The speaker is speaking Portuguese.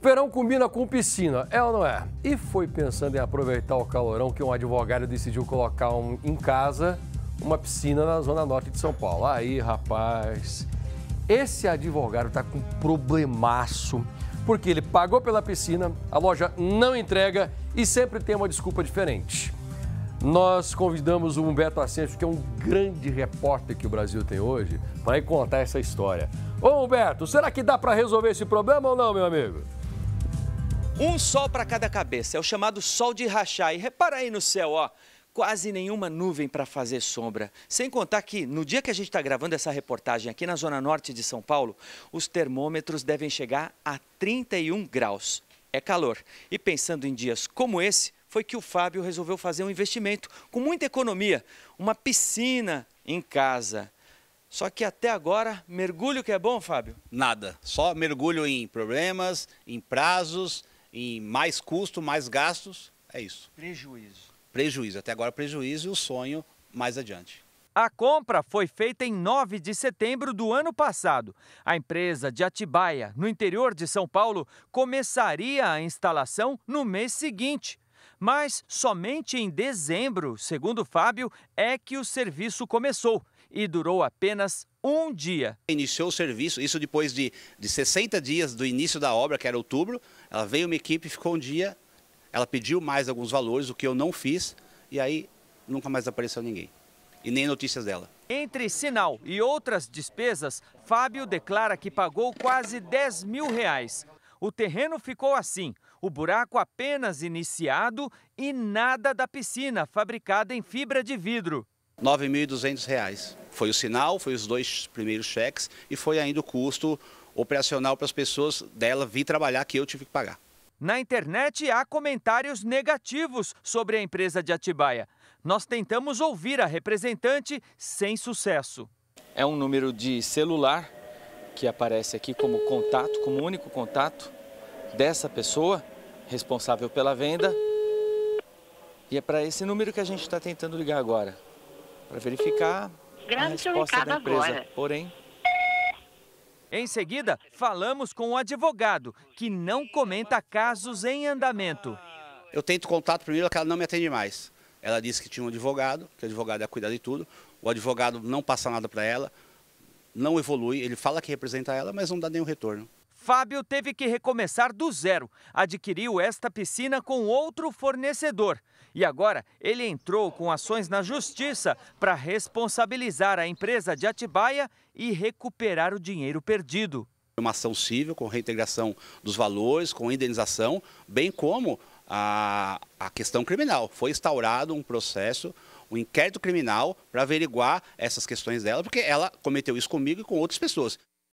Verão combina com piscina, é ou não é? E foi pensando em aproveitar o calorão que um advogado decidiu colocar um, em casa uma piscina na zona norte de São Paulo. Aí, rapaz, esse advogado está com um problemaço, porque ele pagou pela piscina, a loja não entrega e sempre tem uma desculpa diferente. Nós convidamos o Humberto Ascenso, que é um grande repórter que o Brasil tem hoje, para ir contar essa história. Ô Humberto, será que dá para resolver esse problema ou não, meu amigo? Um sol para cada cabeça, é o chamado sol de rachar. E repara aí no céu, ó, quase nenhuma nuvem para fazer sombra. Sem contar que no dia que a gente está gravando essa reportagem aqui na zona norte de São Paulo, os termômetros devem chegar a 31 graus. É calor. E pensando em dias como esse, foi que o Fábio resolveu fazer um investimento com muita economia, uma piscina em casa. Só que até agora, mergulho que é bom, Fábio? Nada. Só mergulho em problemas, em prazos em mais custo, mais gastos, é isso. Prejuízo. Prejuízo, até agora prejuízo e o sonho mais adiante. A compra foi feita em 9 de setembro do ano passado. A empresa de Atibaia, no interior de São Paulo, começaria a instalação no mês seguinte. Mas somente em dezembro, segundo Fábio, é que o serviço começou e durou apenas um dia. Iniciou o serviço, isso depois de, de 60 dias do início da obra, que era outubro. Ela veio uma equipe, ficou um dia, ela pediu mais alguns valores, o que eu não fiz, e aí nunca mais apareceu ninguém. E nem notícias dela. Entre sinal e outras despesas, Fábio declara que pagou quase 10 mil reais. O terreno ficou assim, o buraco apenas iniciado e nada da piscina fabricada em fibra de vidro. R$ 9.200. Foi o sinal, foi os dois primeiros cheques e foi ainda o custo operacional para as pessoas dela vir trabalhar que eu tive que pagar. Na internet há comentários negativos sobre a empresa de Atibaia. Nós tentamos ouvir a representante sem sucesso. É um número de celular que aparece aqui como contato, como único contato dessa pessoa responsável pela venda. E é para esse número que a gente está tentando ligar agora para verificar Grande a resposta da empresa. Agora. Porém... Em seguida, falamos com o advogado, que não comenta casos em andamento. Eu tento contato primeiro, ela não me atende mais. Ela disse que tinha um advogado, que o advogado ia cuidar de tudo. O advogado não passa nada para ela, não evolui. Ele fala que representa ela, mas não dá nenhum retorno. Fábio teve que recomeçar do zero. Adquiriu esta piscina com outro fornecedor. E agora ele entrou com ações na justiça para responsabilizar a empresa de Atibaia e recuperar o dinheiro perdido. Uma ação civil com reintegração dos valores, com indenização, bem como a, a questão criminal. Foi instaurado um processo um inquérito criminal para averiguar essas questões dela, porque ela cometeu isso comigo e com outras pessoas.